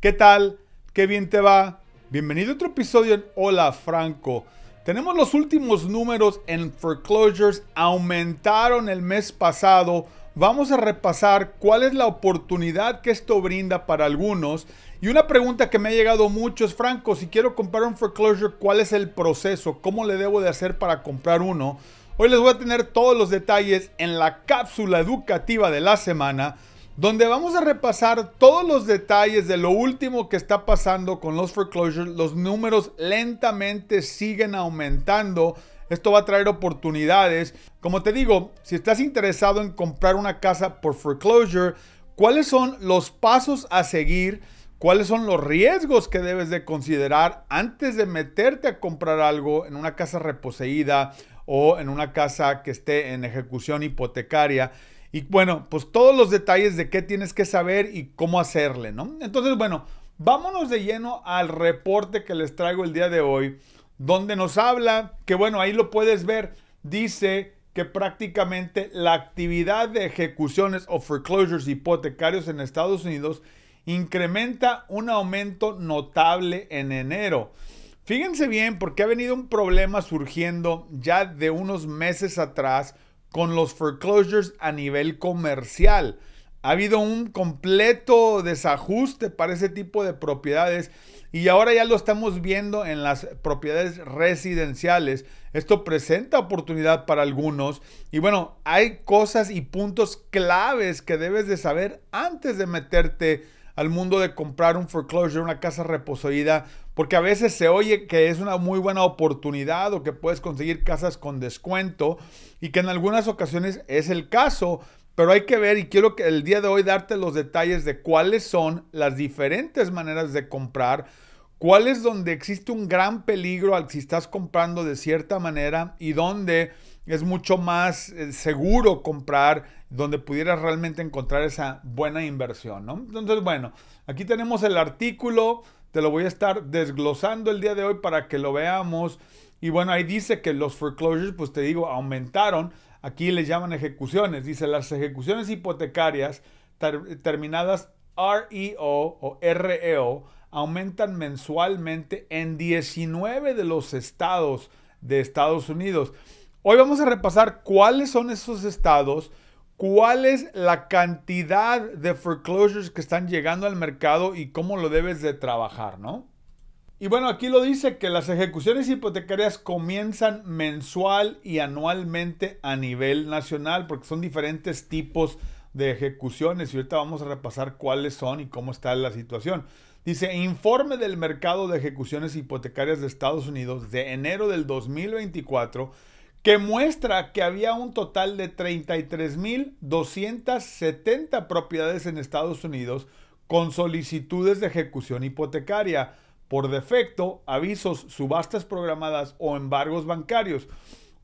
¿Qué tal? ¿Qué bien te va? Bienvenido a otro episodio en Hola Franco. Tenemos los últimos números en foreclosures, aumentaron el mes pasado. Vamos a repasar cuál es la oportunidad que esto brinda para algunos. Y una pregunta que me ha llegado mucho es, Franco, si quiero comprar un foreclosure, ¿cuál es el proceso? ¿Cómo le debo de hacer para comprar uno? Hoy les voy a tener todos los detalles en la cápsula educativa de la semana donde vamos a repasar todos los detalles de lo último que está pasando con los foreclosures. Los números lentamente siguen aumentando. Esto va a traer oportunidades. Como te digo, si estás interesado en comprar una casa por foreclosure, ¿cuáles son los pasos a seguir? ¿Cuáles son los riesgos que debes de considerar antes de meterte a comprar algo en una casa reposeída o en una casa que esté en ejecución hipotecaria? Y bueno, pues todos los detalles de qué tienes que saber y cómo hacerle, ¿no? Entonces, bueno, vámonos de lleno al reporte que les traigo el día de hoy, donde nos habla, que bueno, ahí lo puedes ver, dice que prácticamente la actividad de ejecuciones o foreclosures hipotecarios en Estados Unidos incrementa un aumento notable en enero. Fíjense bien porque ha venido un problema surgiendo ya de unos meses atrás con los foreclosures a nivel comercial. Ha habido un completo desajuste para ese tipo de propiedades y ahora ya lo estamos viendo en las propiedades residenciales. Esto presenta oportunidad para algunos y bueno, hay cosas y puntos claves que debes de saber antes de meterte al mundo de comprar un foreclosure, una casa reposoída, porque a veces se oye que es una muy buena oportunidad o que puedes conseguir casas con descuento y que en algunas ocasiones es el caso, pero hay que ver y quiero que el día de hoy darte los detalles de cuáles son las diferentes maneras de comprar, cuál es donde existe un gran peligro al si estás comprando de cierta manera y dónde es mucho más eh, seguro comprar donde pudieras realmente encontrar esa buena inversión, Entonces, bueno, aquí tenemos el artículo te lo voy a estar desglosando el día de hoy para que lo veamos. Y bueno, ahí dice que los foreclosures, pues te digo, aumentaron. Aquí les llaman ejecuciones. Dice las ejecuciones hipotecarias terminadas REO o REO e aumentan mensualmente en 19 de los estados de Estados Unidos. Hoy vamos a repasar cuáles son esos estados ¿Cuál es la cantidad de foreclosures que están llegando al mercado y cómo lo debes de trabajar, no? Y bueno, aquí lo dice que las ejecuciones hipotecarias comienzan mensual y anualmente a nivel nacional porque son diferentes tipos de ejecuciones y ahorita vamos a repasar cuáles son y cómo está la situación. Dice, informe del mercado de ejecuciones hipotecarias de Estados Unidos de enero del 2024 que muestra que había un total de 33.270 propiedades en Estados Unidos con solicitudes de ejecución hipotecaria, por defecto, avisos, subastas programadas o embargos bancarios,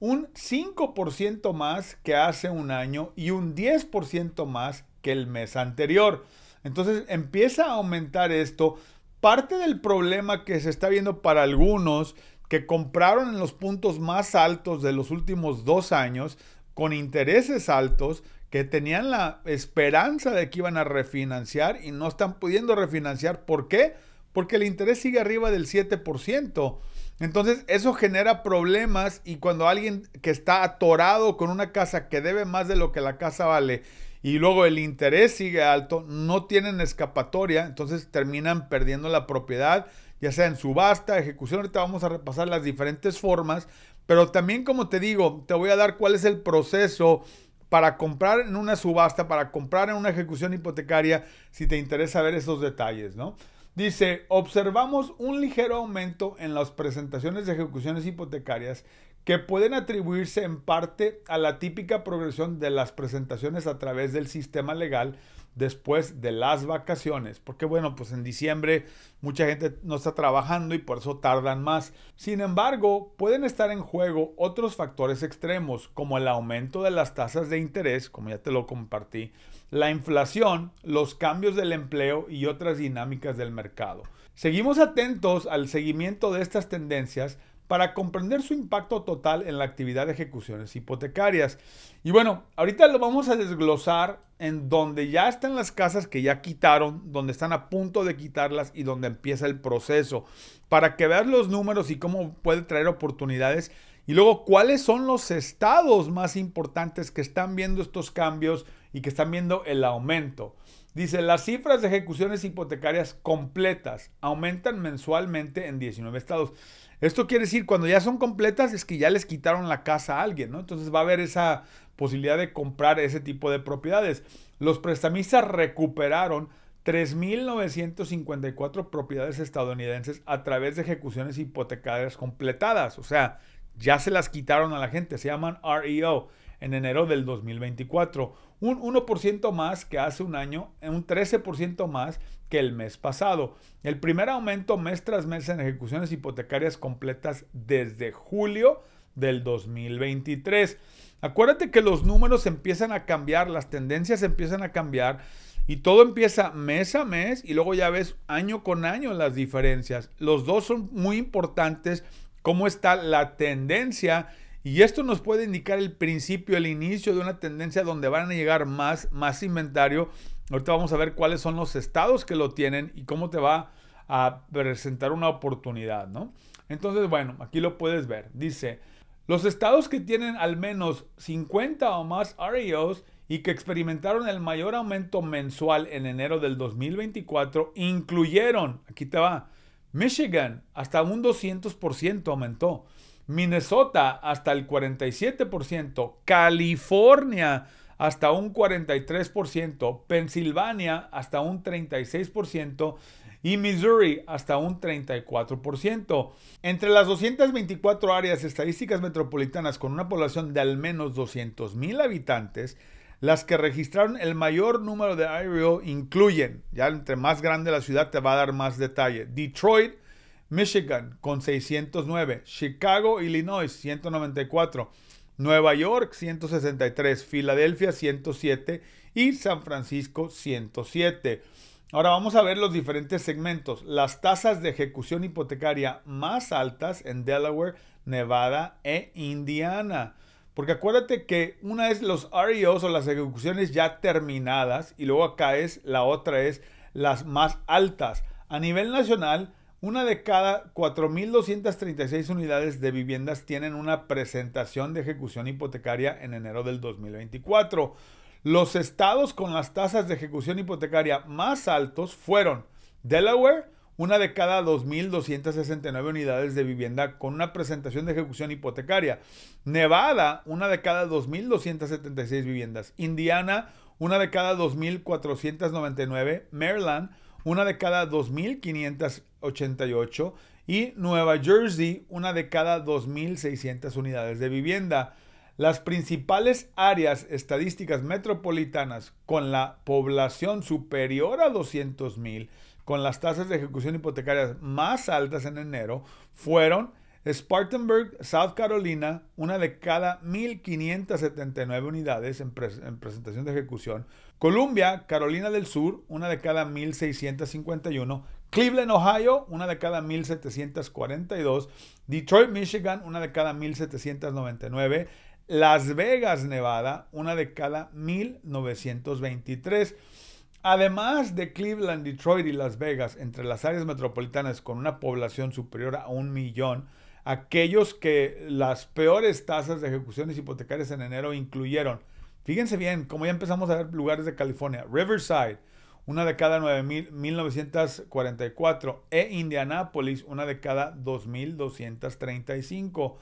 un 5% más que hace un año y un 10% más que el mes anterior. Entonces empieza a aumentar esto. Parte del problema que se está viendo para algunos que compraron en los puntos más altos de los últimos dos años con intereses altos que tenían la esperanza de que iban a refinanciar y no están pudiendo refinanciar. ¿Por qué? Porque el interés sigue arriba del 7%. Entonces eso genera problemas y cuando alguien que está atorado con una casa que debe más de lo que la casa vale y luego el interés sigue alto, no tienen escapatoria, entonces terminan perdiendo la propiedad ya sea en subasta, ejecución, ahorita vamos a repasar las diferentes formas, pero también como te digo, te voy a dar cuál es el proceso para comprar en una subasta, para comprar en una ejecución hipotecaria, si te interesa ver esos detalles, ¿no? Dice, observamos un ligero aumento en las presentaciones de ejecuciones hipotecarias que pueden atribuirse en parte a la típica progresión de las presentaciones a través del sistema legal después de las vacaciones, porque bueno, pues en diciembre mucha gente no está trabajando y por eso tardan más. Sin embargo, pueden estar en juego otros factores extremos, como el aumento de las tasas de interés, como ya te lo compartí, la inflación, los cambios del empleo y otras dinámicas del mercado. Seguimos atentos al seguimiento de estas tendencias para comprender su impacto total en la actividad de ejecuciones hipotecarias. Y bueno, ahorita lo vamos a desglosar en donde ya están las casas que ya quitaron, donde están a punto de quitarlas y donde empieza el proceso, para que veas los números y cómo puede traer oportunidades. Y luego, ¿cuáles son los estados más importantes que están viendo estos cambios y que están viendo el aumento? Dice, las cifras de ejecuciones hipotecarias completas aumentan mensualmente en 19 estados. Esto quiere decir, cuando ya son completas, es que ya les quitaron la casa a alguien, ¿no? Entonces va a haber esa posibilidad de comprar ese tipo de propiedades. Los prestamistas recuperaron 3.954 propiedades estadounidenses a través de ejecuciones hipotecarias completadas. O sea, ya se las quitaron a la gente, se llaman REO en enero del 2024, un 1% más que hace un año, un 13% más que el mes pasado. El primer aumento mes tras mes en ejecuciones hipotecarias completas desde julio del 2023. Acuérdate que los números empiezan a cambiar, las tendencias empiezan a cambiar y todo empieza mes a mes y luego ya ves año con año las diferencias. Los dos son muy importantes, cómo está la tendencia y esto nos puede indicar el principio, el inicio de una tendencia donde van a llegar más, más inventario. Ahorita vamos a ver cuáles son los estados que lo tienen y cómo te va a presentar una oportunidad, ¿no? Entonces, bueno, aquí lo puedes ver. Dice, los estados que tienen al menos 50 o más REOs y que experimentaron el mayor aumento mensual en enero del 2024 incluyeron, aquí te va, Michigan hasta un 200% aumentó, Minnesota hasta el 47%, California hasta un 43%, Pensilvania hasta un 36% y Missouri hasta un 34%. Entre las 224 áreas estadísticas metropolitanas con una población de al menos 200.000 habitantes, las que registraron el mayor número de IRO incluyen, ya entre más grande la ciudad te va a dar más detalle, Detroit Michigan con 609, Chicago, Illinois 194, Nueva York 163, Filadelfia 107 y San Francisco 107. Ahora vamos a ver los diferentes segmentos. Las tasas de ejecución hipotecaria más altas en Delaware, Nevada e Indiana. Porque acuérdate que una es los REOs o las ejecuciones ya terminadas y luego acá es la otra es las más altas. A nivel nacional, una de cada 4.236 unidades de viviendas tienen una presentación de ejecución hipotecaria en enero del 2024. Los estados con las tasas de ejecución hipotecaria más altos fueron Delaware, una de cada 2.269 unidades de vivienda con una presentación de ejecución hipotecaria. Nevada, una de cada 2.276 viviendas. Indiana, una de cada 2.499. Maryland, una de cada 2.588 y Nueva Jersey una de cada 2.600 unidades de vivienda. Las principales áreas estadísticas metropolitanas con la población superior a 200.000, con las tasas de ejecución hipotecarias más altas en enero, fueron Spartanburg, South Carolina, una de cada 1.579 unidades en, en presentación de ejecución, Columbia, Carolina del Sur, una de cada 1651. Cleveland, Ohio, una de cada 1742. Detroit, Michigan, una de cada 1799. Las Vegas, Nevada, una de cada 1923. Además de Cleveland, Detroit y Las Vegas, entre las áreas metropolitanas con una población superior a un millón, aquellos que las peores tasas de ejecuciones hipotecarias en enero incluyeron Fíjense bien como ya empezamos a ver lugares de California. Riverside, una de cada 9.944. E Indianápolis, una de cada 2.235.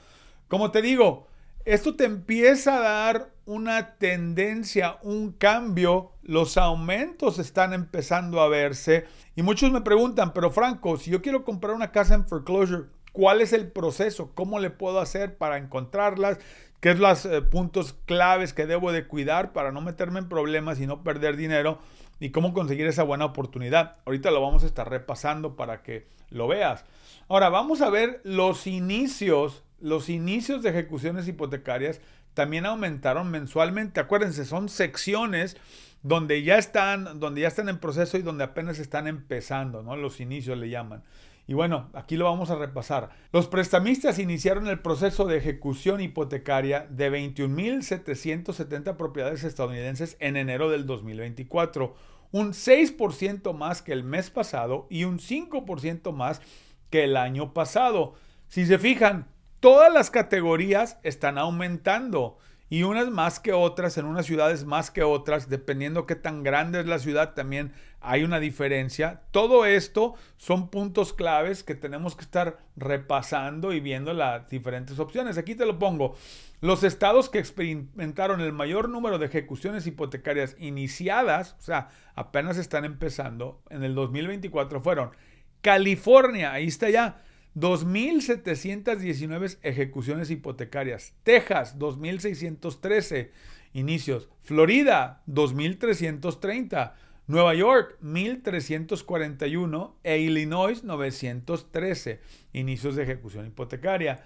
Como te digo, esto te empieza a dar una tendencia, un cambio. Los aumentos están empezando a verse. Y muchos me preguntan, pero Franco, si yo quiero comprar una casa en foreclosure, ¿cuál es el proceso? ¿Cómo le puedo hacer para encontrarlas? ¿Qué es los eh, puntos claves que debo de cuidar para no meterme en problemas y no perder dinero? ¿Y cómo conseguir esa buena oportunidad? Ahorita lo vamos a estar repasando para que lo veas. Ahora vamos a ver los inicios, los inicios de ejecuciones hipotecarias también aumentaron mensualmente. Acuérdense, son secciones donde ya están, donde ya están en proceso y donde apenas están empezando, ¿no? Los inicios le llaman. Y bueno, aquí lo vamos a repasar. Los prestamistas iniciaron el proceso de ejecución hipotecaria de 21.770 propiedades estadounidenses en enero del 2024, un 6% más que el mes pasado y un 5% más que el año pasado. Si se fijan, todas las categorías están aumentando y unas más que otras, en unas ciudades más que otras, dependiendo qué tan grande es la ciudad, también hay una diferencia. Todo esto son puntos claves que tenemos que estar repasando y viendo las diferentes opciones. Aquí te lo pongo. Los estados que experimentaron el mayor número de ejecuciones hipotecarias iniciadas, o sea, apenas están empezando, en el 2024 fueron California, ahí está ya, 2.719 ejecuciones hipotecarias. Texas, 2.613 inicios. Florida, 2.330. Nueva York, 1.341. E Illinois, 913 inicios de ejecución hipotecaria.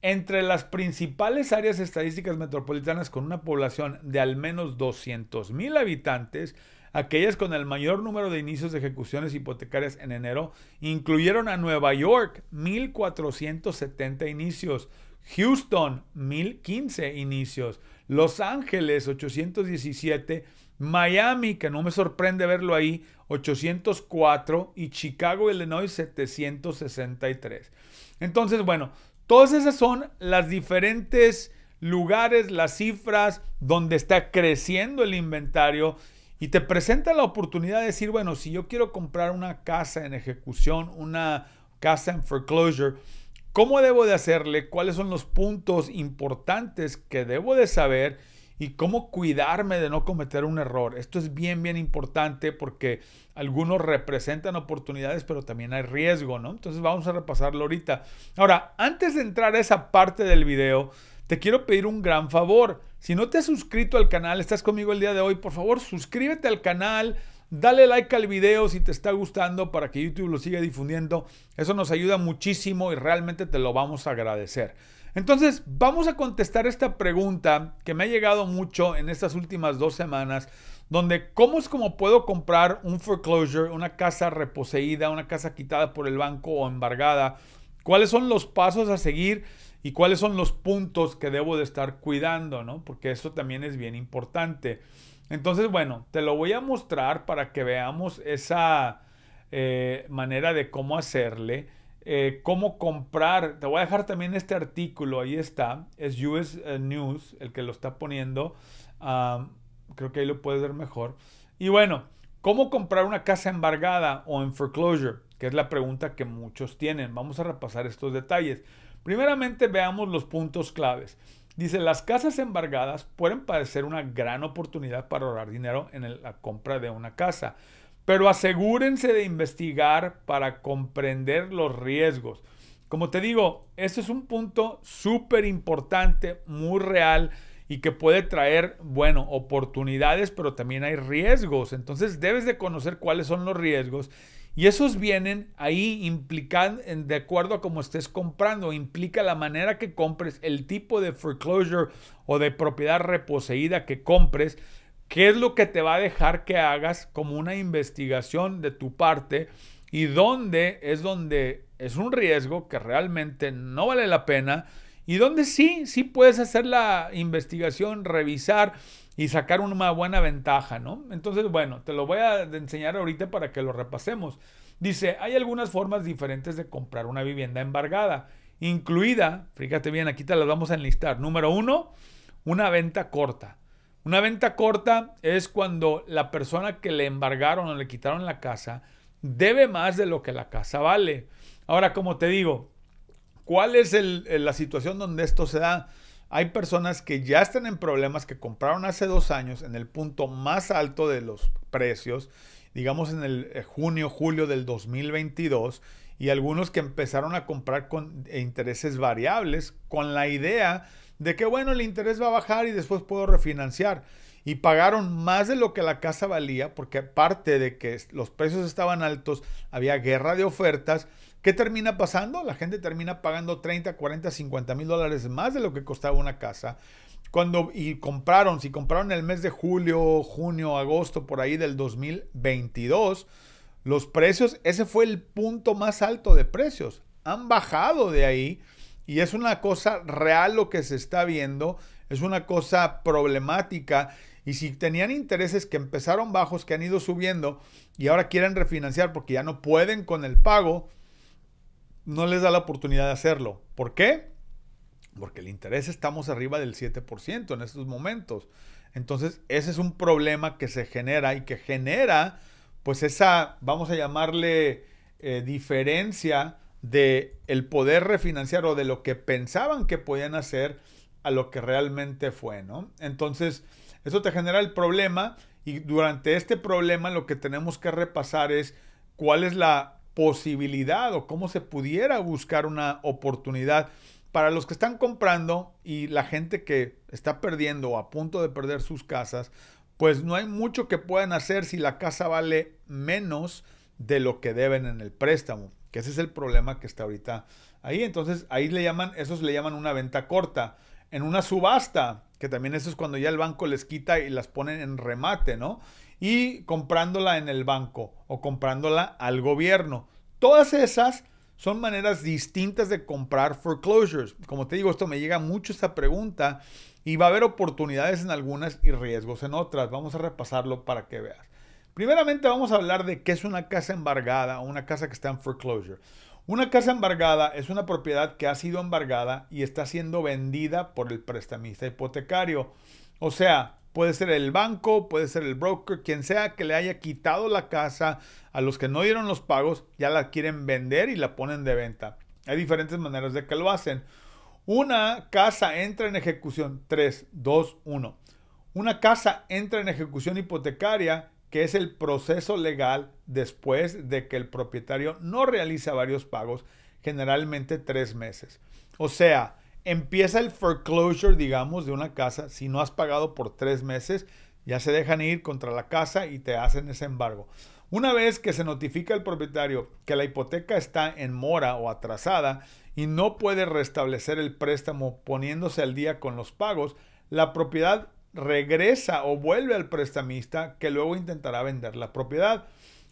Entre las principales áreas estadísticas metropolitanas con una población de al menos 200.000 habitantes, Aquellas con el mayor número de inicios de ejecuciones hipotecarias en enero incluyeron a Nueva York, 1.470 inicios, Houston, 1.015 inicios, Los Ángeles, 817, Miami, que no me sorprende verlo ahí, 804 y Chicago, Illinois, 763. Entonces, bueno, todas esas son las diferentes lugares, las cifras donde está creciendo el inventario y te presenta la oportunidad de decir, bueno, si yo quiero comprar una casa en ejecución, una casa en foreclosure, ¿cómo debo de hacerle? ¿Cuáles son los puntos importantes que debo de saber? y cómo cuidarme de no cometer un error. Esto es bien, bien importante porque algunos representan oportunidades, pero también hay riesgo, ¿no? Entonces vamos a repasarlo ahorita. Ahora, antes de entrar a esa parte del video, te quiero pedir un gran favor. Si no te has suscrito al canal, estás conmigo el día de hoy, por favor, suscríbete al canal. Dale like al video si te está gustando para que YouTube lo siga difundiendo. Eso nos ayuda muchísimo y realmente te lo vamos a agradecer. Entonces, vamos a contestar esta pregunta que me ha llegado mucho en estas últimas dos semanas, donde cómo es como puedo comprar un foreclosure, una casa reposeída, una casa quitada por el banco o embargada. ¿Cuáles son los pasos a seguir? y cuáles son los puntos que debo de estar cuidando, ¿no? Porque eso también es bien importante. Entonces, bueno, te lo voy a mostrar para que veamos esa eh, manera de cómo hacerle, eh, cómo comprar. Te voy a dejar también este artículo, ahí está, es US eh, News, el que lo está poniendo. creo que ahí lo puedes ver mejor. Y bueno, ¿cómo comprar una casa embargada o en foreclosure? Que es la pregunta que muchos tienen. Vamos a repasar estos detalles. Primeramente veamos los puntos claves. Dice, las casas embargadas pueden parecer una gran oportunidad para ahorrar dinero en la compra de una casa, pero asegúrense de investigar para comprender los riesgos. Como te digo, este es un punto súper importante, muy real y que puede traer, bueno, oportunidades, pero también hay riesgos. Entonces debes de conocer cuáles son los riesgos y esos vienen ahí implican, de acuerdo a cómo estés comprando, implica la manera que compres, el tipo de foreclosure o de propiedad reposeída que compres, qué es lo que te va a dejar que hagas como una investigación de tu parte y dónde es donde es un riesgo que realmente no vale la pena y dónde sí, sí puedes hacer la investigación, revisar y sacar una buena ventaja, ¿no? Entonces, bueno, te lo voy a enseñar ahorita para que lo repasemos. Dice, hay algunas formas diferentes de comprar una vivienda embargada, incluida, fíjate bien, aquí te las vamos a enlistar. Número uno, una venta corta. Una venta corta es cuando la persona que le embargaron o le quitaron la casa debe más de lo que la casa vale. Ahora, como te digo, ¿cuál es la situación donde esto se da? hay personas que ya están en problemas, que compraron hace dos años en el punto más alto de los precios, digamos en el eh, junio, julio del 2022, y algunos que empezaron a comprar con eh, intereses variables con la idea de que, bueno, el interés va a bajar y después puedo refinanciar. Y pagaron más de lo que la casa valía, porque aparte de que los precios estaban altos, había guerra de ofertas ¿Qué termina pasando? La gente termina pagando 30, 40, 50 mil dólares más de lo que costaba una casa. Cuando, y compraron, si compraron el mes de julio, junio, agosto, por ahí del 2022, los precios, ese fue el punto más alto de precios. Han bajado de ahí y es una cosa real lo que se está viendo, es una cosa problemática. Y si tenían intereses que empezaron bajos, que han ido subiendo y ahora quieren refinanciar porque ya no pueden con el pago, no les da la oportunidad de hacerlo. ¿Por qué? Porque el interés estamos arriba del 7% en estos momentos. Entonces, ese es un problema que se genera y que genera, pues, esa, vamos a llamarle, eh, diferencia de el poder refinanciar o de lo que pensaban que podían hacer a lo que realmente fue, ¿no? Entonces, eso te genera el problema y durante este problema lo que tenemos que repasar es cuál es la posibilidad o cómo se pudiera buscar una oportunidad para los que están comprando y la gente que está perdiendo o a punto de perder sus casas, pues no hay mucho que puedan hacer si la casa vale menos de lo que deben en el préstamo, que ese es el problema que está ahorita ahí. Entonces, ahí le llaman, esos le llaman una venta corta. En una subasta, que también eso es cuando ya el banco les quita y las ponen en remate, ¿no? y comprándola en el banco o comprándola al gobierno. Todas esas son maneras distintas de comprar foreclosures. Como te digo, esto me llega mucho esta pregunta y va a haber oportunidades en algunas y riesgos en otras. Vamos a repasarlo para que veas. Primeramente vamos a hablar de qué es una casa embargada o una casa que está en foreclosure. Una casa embargada es una propiedad que ha sido embargada y está siendo vendida por el prestamista hipotecario. O sea, puede ser el banco, puede ser el broker, quien sea que le haya quitado la casa a los que no dieron los pagos, ya la quieren vender y la ponen de venta. Hay diferentes maneras de que lo hacen. Una casa entra en ejecución. 3, 2, 1. Una casa entra en ejecución hipotecaria, que es el proceso legal después de que el propietario no realiza varios pagos, generalmente tres meses. O sea, empieza el foreclosure, digamos, de una casa, si no has pagado por tres meses, ya se dejan ir contra la casa y te hacen ese embargo. Una vez que se notifica al propietario que la hipoteca está en mora o atrasada y no puede restablecer el préstamo poniéndose al día con los pagos, la propiedad regresa o vuelve al prestamista que luego intentará vender la propiedad.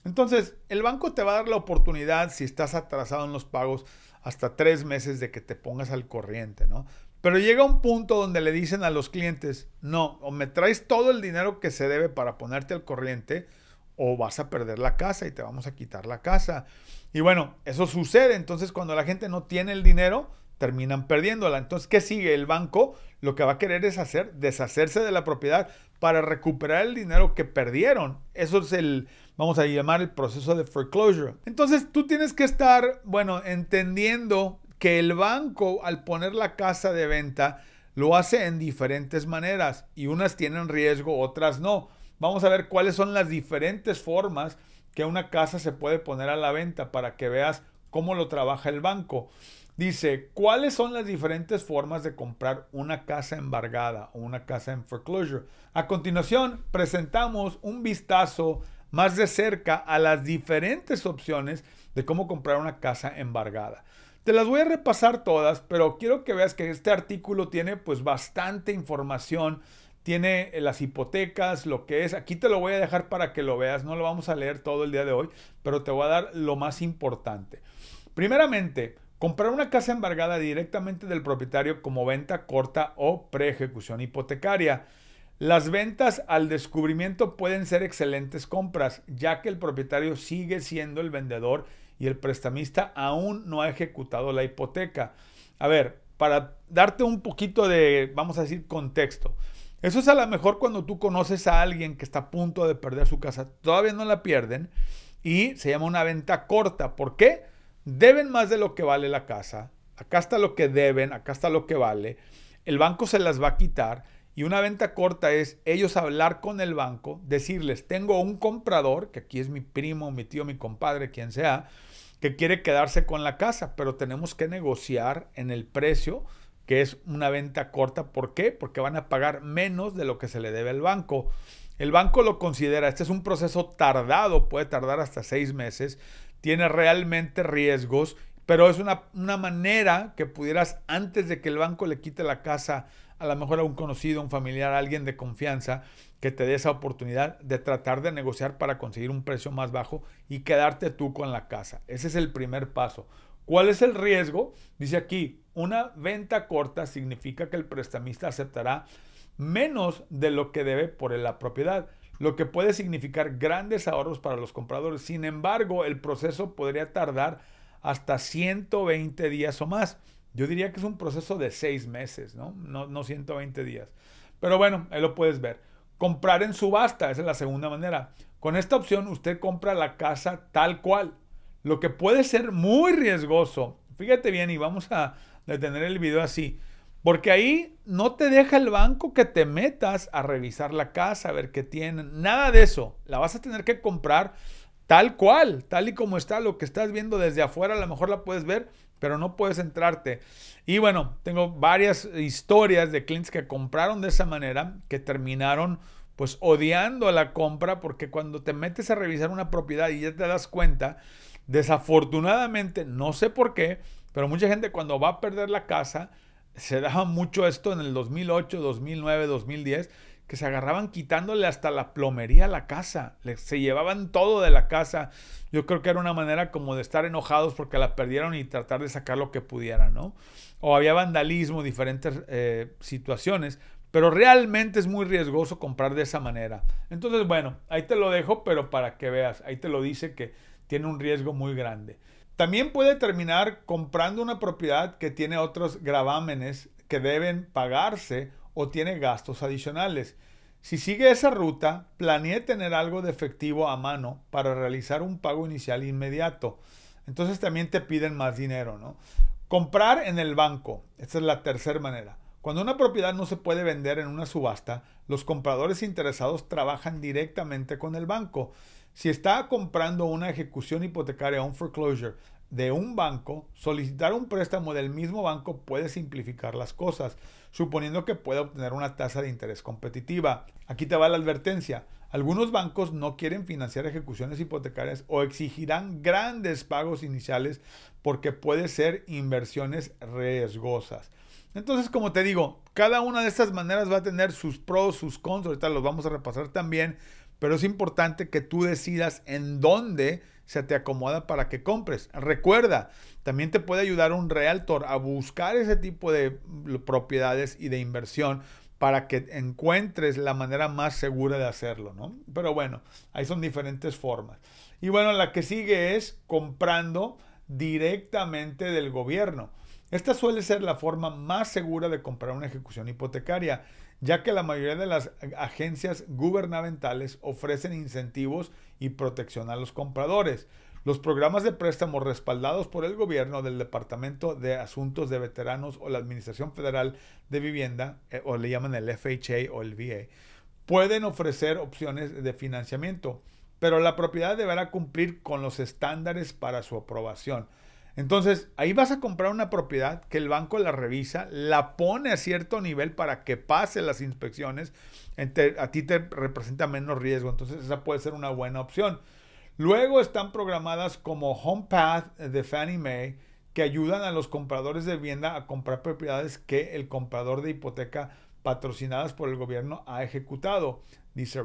Entonces, el banco te va a dar la oportunidad, si estás atrasado en los pagos, hasta tres meses de que te pongas al corriente, ¿no? Pero llega un punto donde le dicen a los clientes, no, o me traes todo el dinero que se debe para ponerte al corriente, o vas a perder la casa y te vamos a quitar la casa. Y bueno, eso sucede. Entonces, cuando la gente no tiene el dinero, terminan perdiéndola. Entonces, ¿qué sigue? El banco lo que va a querer es hacer, deshacerse de la propiedad para recuperar el dinero que perdieron. Eso es el, vamos a llamar el proceso de foreclosure. Entonces tú tienes que estar, bueno, entendiendo que el banco al poner la casa de venta lo hace en diferentes maneras y unas tienen riesgo, otras no. Vamos a ver cuáles son las diferentes formas que una casa se puede poner a la venta para que veas cómo lo trabaja el banco. Dice, ¿cuáles son las diferentes formas de comprar una casa embargada o una casa en foreclosure? A continuación, presentamos un vistazo más de cerca a las diferentes opciones de cómo comprar una casa embargada. Te las voy a repasar todas, pero quiero que veas que este artículo tiene pues bastante información, tiene eh, las hipotecas, lo que es. Aquí te lo voy a dejar para que lo veas, no lo vamos a leer todo el día de hoy, pero te voy a dar lo más importante. Primeramente, comprar una casa embargada directamente del propietario como venta corta o pre-ejecución hipotecaria. Las ventas al descubrimiento pueden ser excelentes compras, ya que el propietario sigue siendo el vendedor y el prestamista aún no ha ejecutado la hipoteca. A ver, para darte un poquito de, vamos a decir, contexto. Eso es a lo mejor cuando tú conoces a alguien que está a punto de perder su casa, todavía no la pierden y se llama una venta corta. ¿Por qué? Deben más de lo que vale la casa. Acá está lo que deben, acá está lo que vale. El banco se las va a quitar y una venta corta es ellos hablar con el banco, decirles, tengo un comprador, que aquí es mi primo, mi tío, mi compadre, quien sea, que quiere quedarse con la casa, pero tenemos que negociar en el precio, que es una venta corta. ¿Por qué? Porque van a pagar menos de lo que se le debe al banco. El banco lo considera, este es un proceso tardado, puede tardar hasta seis meses, tiene realmente riesgos, pero es una, una manera que pudieras, antes de que el banco le quite la casa, a lo mejor a un conocido, un familiar, alguien de confianza que te dé esa oportunidad de tratar de negociar para conseguir un precio más bajo y quedarte tú con la casa. Ese es el primer paso. ¿Cuál es el riesgo? Dice aquí, una venta corta significa que el prestamista aceptará menos de lo que debe por la propiedad lo que puede significar grandes ahorros para los compradores. Sin embargo, el proceso podría tardar hasta 120 días o más. Yo diría que es un proceso de seis meses, ¿no? No, no 120 días. Pero bueno, ahí lo puedes ver. Comprar en subasta, esa es la segunda manera. Con esta opción usted compra la casa tal cual, lo que puede ser muy riesgoso. Fíjate bien y vamos a detener el video así, porque ahí no te deja el banco que te metas a revisar la casa, a ver qué tiene. nada de eso. La vas a tener que comprar tal cual, tal y como está, lo que estás viendo desde afuera, a lo mejor la puedes ver, pero no puedes entrarte. Y bueno, tengo varias historias de clientes que compraron de esa manera, que terminaron pues odiando la compra, porque cuando te metes a revisar una propiedad y ya te das cuenta, desafortunadamente, no sé por qué, pero mucha gente cuando va a perder la casa, se da mucho esto en el 2008, 2009, 2010, que se agarraban quitándole hasta la plomería a la casa, se llevaban todo de la casa. Yo creo que era una manera como de estar enojados porque la perdieron y tratar de sacar lo que pudieran, ¿no? O había vandalismo, diferentes eh, situaciones, pero realmente es muy riesgoso comprar de esa manera. Entonces, bueno, ahí te lo dejo, pero para que veas, ahí te lo dice que tiene un riesgo muy grande. También puede terminar comprando una propiedad que tiene otros gravámenes que deben pagarse o tiene gastos adicionales. Si sigue esa ruta, planee tener algo de efectivo a mano para realizar un pago inicial inmediato. Entonces también te piden más dinero, ¿no? Comprar en el banco. Esta es la tercera manera. Cuando una propiedad no se puede vender en una subasta, los compradores interesados trabajan directamente con el banco. Si está comprando una ejecución hipotecaria, o un foreclosure, de un banco, solicitar un préstamo del mismo banco puede simplificar las cosas, suponiendo que pueda obtener una tasa de interés competitiva. Aquí te va la advertencia. Algunos bancos no quieren financiar ejecuciones hipotecarias o exigirán grandes pagos iniciales porque puede ser inversiones riesgosas. Entonces, como te digo, cada una de estas maneras va a tener sus pros, sus cons, ahorita los vamos a repasar también, pero es importante que tú decidas en dónde se te acomoda para que compres. Recuerda, también te puede ayudar un realtor a buscar ese tipo de mm, propiedades y de inversión para que encuentres la manera más segura de hacerlo, ¿no? Pero bueno, ahí son diferentes formas. Y bueno, la que sigue es comprando directamente del gobierno. Esta suele ser la forma más segura de comprar una ejecución hipotecaria, ya que la mayoría de las agencias gubernamentales ofrecen incentivos y protección a los compradores. Los programas de préstamo respaldados por el gobierno del Departamento de Asuntos de Veteranos o la Administración Federal de Vivienda, eh, o le llaman el FHA o el VA, pueden ofrecer opciones de financiamiento, pero la propiedad deberá cumplir con los estándares para su aprobación. Entonces, ahí vas a comprar una propiedad que el banco la revisa, la pone a cierto nivel para que pase las inspecciones. a ti te representa menos riesgo, entonces esa puede ser una buena opción. Luego están programadas como HomePath de Fannie Mae, que ayudan a los compradores de vivienda a comprar propiedades que el comprador de hipoteca patrocinadas por el gobierno ha ejecutado, dice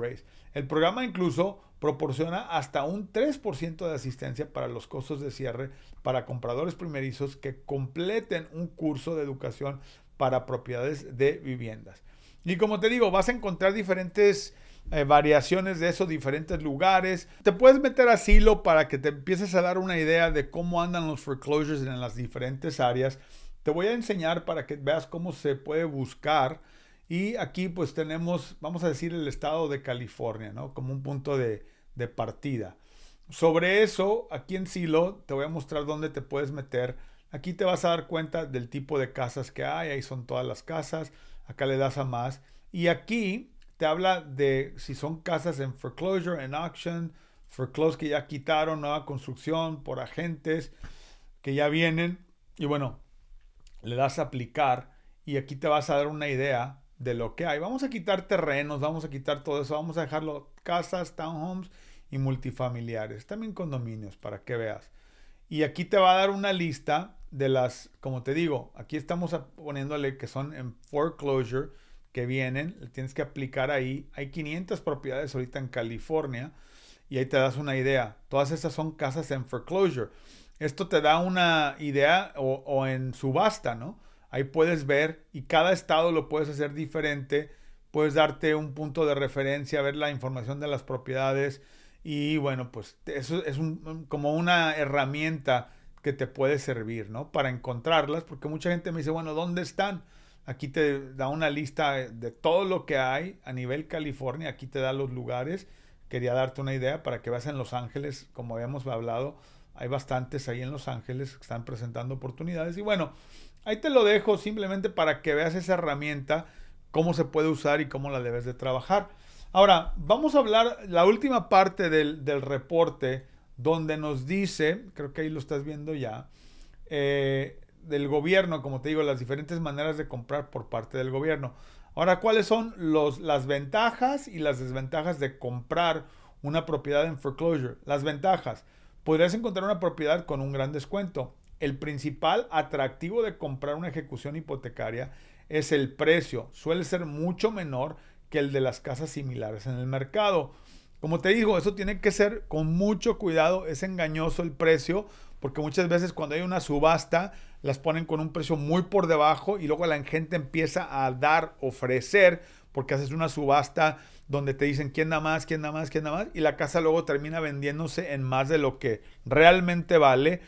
El programa incluso proporciona hasta un 3% de asistencia para los costos de cierre para compradores primerizos que completen un curso de educación para propiedades de viviendas. Y como te digo, vas a encontrar diferentes eh, variaciones de eso, diferentes lugares. Te puedes meter a Silo para que te empieces a dar una idea de cómo andan los foreclosures en las diferentes áreas. Te voy a enseñar para que veas cómo se puede buscar. Y aquí pues tenemos, vamos a decir, el estado de California, ¿no? Como un punto de, de partida. Sobre eso, aquí en Silo, te voy a mostrar dónde te puedes meter. Aquí te vas a dar cuenta del tipo de casas que hay. Ahí son todas las casas. Acá le das a más. Y aquí te habla de si son casas en foreclosure, en auction, foreclosure que ya quitaron, nueva construcción, por agentes que ya vienen. Y bueno, le das a aplicar y aquí te vas a dar una idea de lo que hay. Vamos a quitar terrenos, vamos a quitar todo eso, vamos a dejarlo casas, townhomes y multifamiliares, también condominios para que veas. Y aquí te va a dar una lista de las, como te digo, aquí estamos poniéndole que son en foreclosure que vienen, tienes que aplicar ahí. Hay 500 propiedades ahorita en California y ahí te das una idea. Todas esas son casas en foreclosure. Esto te da una idea o, o en subasta, ¿no? Ahí puedes ver y cada estado lo puedes hacer diferente. Puedes darte un punto de referencia, ver la información de las propiedades. Y bueno, pues eso es como una herramienta que te puede servir, ¿no? Para encontrarlas, porque mucha gente me dice, bueno, ¿dónde están? Aquí te da una lista eh, de todo lo que hay a nivel California, aquí te da los lugares. Quería darte una idea para que veas en Los Ángeles, como habíamos hablado, hay bastantes ahí en Los Ángeles que están presentando oportunidades. Y bueno, Ahí te lo dejo simplemente para que veas esa herramienta, cómo se puede usar y cómo la debes de trabajar. Ahora, vamos a hablar la última parte del, reporte donde nos dice, creo que ahí lo estás viendo ya, eh, del gobierno, como te digo, las diferentes maneras de comprar por parte del gobierno. Ahora, ¿cuáles son las ventajas y las desventajas de comprar una propiedad en foreclosure? Las ventajas, podrías encontrar una propiedad con un gran descuento el principal atractivo de comprar una ejecución hipotecaria es el precio. Suele ser mucho menor que el de las casas similares en el mercado. Como te digo, eso tiene que ser con mucho cuidado. Es engañoso el precio porque muchas veces cuando hay una subasta las ponen con un precio muy por debajo y luego la gente empieza a dar, ofrecer, porque haces una subasta donde te dicen quién da más, quién da más, quién da más y la casa luego termina vendiéndose en más de lo que realmente vale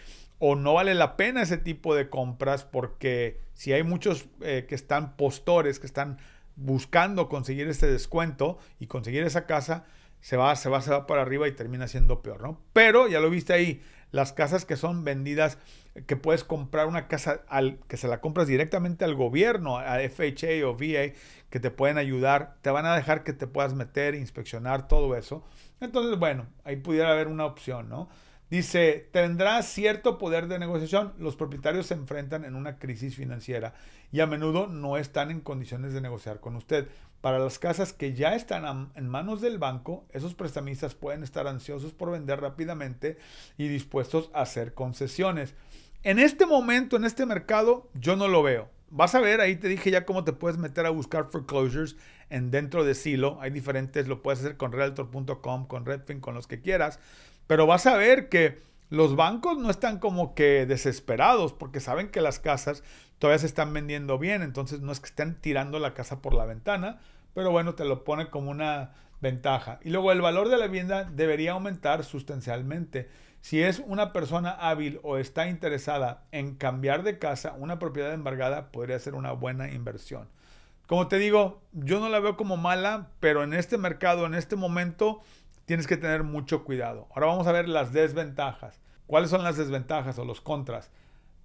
o no vale la pena ese tipo de compras porque si hay muchos eh, que están postores, que están buscando conseguir este descuento y conseguir esa casa, se va, se va, se va para arriba y termina siendo peor, ¿no? Pero ya lo viste ahí, las casas que son vendidas, que puedes comprar una casa al, que se la compras directamente al gobierno, a FHA o VA, que te pueden ayudar, te van a dejar que te puedas meter, inspeccionar todo eso. Entonces, bueno, ahí pudiera haber una opción, ¿no? Dice, tendrá cierto poder de negociación. Los propietarios se enfrentan en una crisis financiera y a menudo no están en condiciones de negociar con usted. Para las casas que ya están en manos del banco, esos prestamistas pueden estar ansiosos por vender rápidamente y dispuestos a hacer concesiones. En este momento, en este mercado, yo no lo veo. Vas a ver, ahí te dije ya cómo te puedes meter a buscar foreclosures en dentro de Silo. Hay diferentes, lo puedes hacer con Realtor.com, con Redfin, con los que quieras. Pero vas a ver que los bancos no están como que desesperados porque saben que las casas todavía se están vendiendo bien, entonces no es que estén tirando la casa por la ventana, pero bueno, te lo pone como una ventaja. Y luego el valor de la vivienda debería aumentar sustancialmente. Si es una persona hábil o está interesada en cambiar de casa, una propiedad embargada podría ser una buena inversión. Como te digo, yo no la veo como mala, pero en este mercado, en este momento, tienes que tener mucho cuidado. Ahora vamos a ver las desventajas. ¿Cuáles son las desventajas o los contras?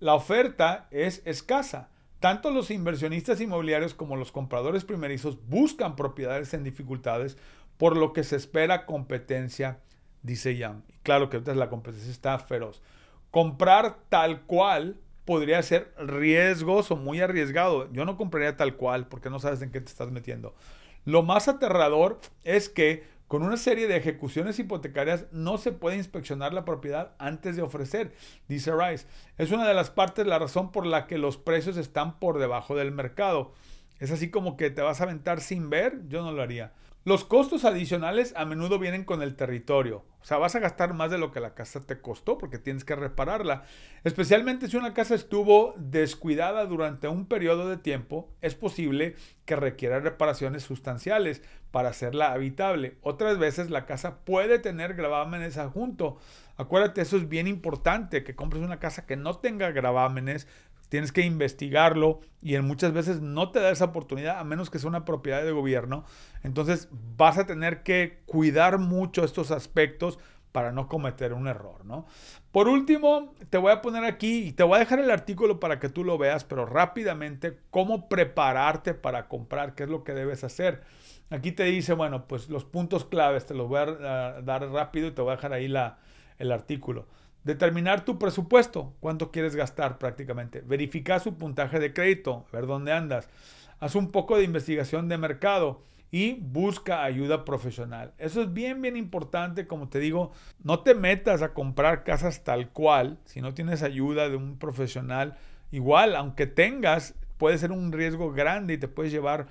La oferta es escasa. Tanto los inversionistas inmobiliarios como los compradores primerizos buscan propiedades en dificultades, por lo que se espera competencia, dice Young. Y claro que ahorita la competencia está feroz. Comprar tal cual podría ser riesgoso, muy arriesgado. Yo no compraría tal cual porque no sabes en qué te estás metiendo. Lo más aterrador es que con una serie de ejecuciones hipotecarias no se puede inspeccionar la propiedad antes de ofrecer, dice Rice. Es una de las partes la razón por la que los precios están por debajo del mercado. Es así como que te vas a aventar sin ver, yo no lo haría. Los costos adicionales a menudo vienen con el territorio. O sea, vas a gastar más de lo que la casa te costó porque tienes que repararla. Especialmente si una casa estuvo descuidada durante un periodo de tiempo, es posible que requiera reparaciones sustanciales para hacerla habitable. Otras veces la casa puede tener gravámenes adjunto. Acuérdate, eso es bien importante, que compres una casa que no tenga gravámenes tienes que investigarlo y en muchas veces no te da esa oportunidad a menos que sea una propiedad de gobierno. Entonces vas a tener que cuidar mucho estos aspectos para no cometer un error, ¿no? Por último, te voy a poner aquí y te voy a dejar el artículo para que tú lo veas, pero rápidamente, cómo prepararte para comprar, qué es lo que debes hacer. Aquí te dice, bueno, pues los puntos claves, te los voy a dar rápido y te voy a dejar ahí la, el artículo. Determinar tu presupuesto, cuánto quieres gastar prácticamente. Verificar su puntaje de crédito, ver dónde andas. Haz un poco de investigación de mercado y busca ayuda profesional. Eso es bien, bien importante. Como te digo, no te metas a comprar casas tal cual si no tienes ayuda de un profesional. Igual, aunque tengas, puede ser un riesgo grande y te puedes llevar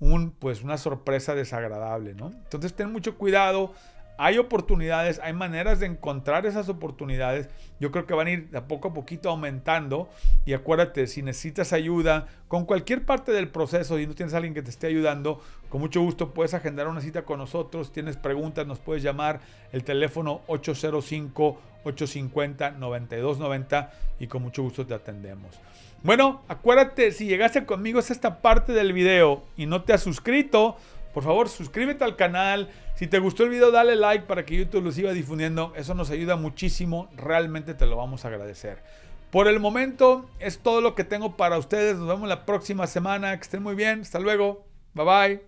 un, pues, una sorpresa desagradable, ¿no? Entonces ten mucho cuidado, hay oportunidades, hay maneras de encontrar esas oportunidades. Yo creo que van a ir de poco a poquito aumentando. Y acuérdate, si necesitas ayuda con cualquier parte del proceso y no tienes alguien que te esté ayudando, con mucho gusto puedes agendar una cita con nosotros. Tienes preguntas, nos puedes llamar el teléfono 805-850-9290 y con mucho gusto te atendemos. Bueno, acuérdate, si llegaste conmigo a esta parte del video y no te has suscrito, por favor, suscríbete al canal. Si te gustó el video, dale like para que YouTube lo siga difundiendo. Eso nos ayuda muchísimo. Realmente te lo vamos a agradecer. Por el momento es todo lo que tengo para ustedes. Nos vemos la próxima semana. Que estén muy bien. Hasta luego. Bye bye.